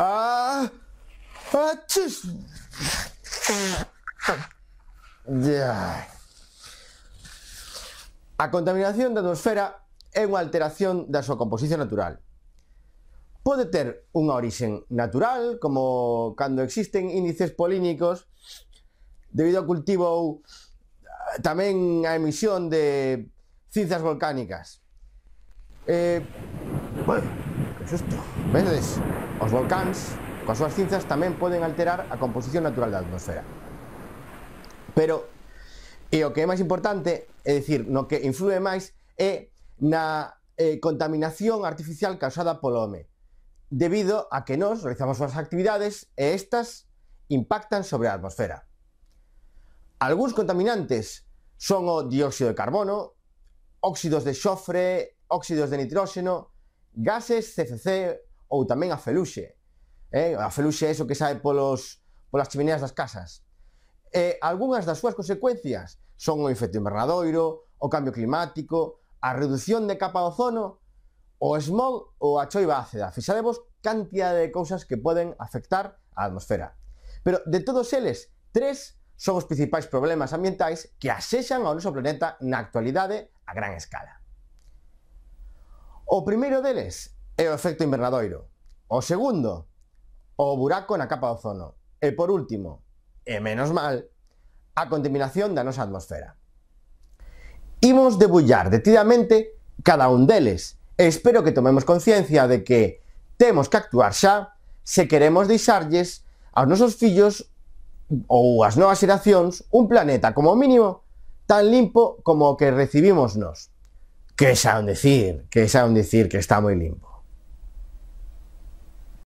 Ah, а ты A contaminación da atmosfera é unha alteración da súa composición natural. Pode ter unha orixen natural, como cando existen índices polínicos debido ao cultivo ou ah, tamén a emisión de cinzas volcánicas. Eh, bueno, susto. Vedes, os volcáns, coas súas cinzas, tamén poden alterar a composición natural da atmosfera. Pero, e o que é máis importante, é dicir, no que influe máis, é na eh, contaminación artificial causada polo home, debido a que nós realizamos as actividades e estas impactan sobre a atmosfera. Algúns contaminantes son o dióxido de carbono, óxidos de xofre, óxidos de nitróxeno, gases CFC ou tamén a feluxe. Eh? A feluxe é iso que sae polos, polas chimeneas das casas. E algunhas das súas consecuencias son o efecto invernadoiro, o cambio climático, a reducción de capa de ozono, o smog ou a choiva ácida. Fixarevos cantidad de cousas que poden afectar a atmosfera. Pero de todos eles, tres son os principais problemas ambientais que asexan ao noso planeta na actualidade a gran escala. O primeiro deles é o efecto invernadoiro. O segundo, o buraco na capa de ozono. E por último, e menos mal, a contaminación da nosa atmosfera. Imos debullar detidamente cada un deles. E espero que tomemos conciencia de que temos que actuar xa se queremos deixarlles aos nosos fillos ou ás novas xeracións un planeta como mínimo tan limpo como o que recibimos nós. que aún decir, que aún decir que está muy limpio.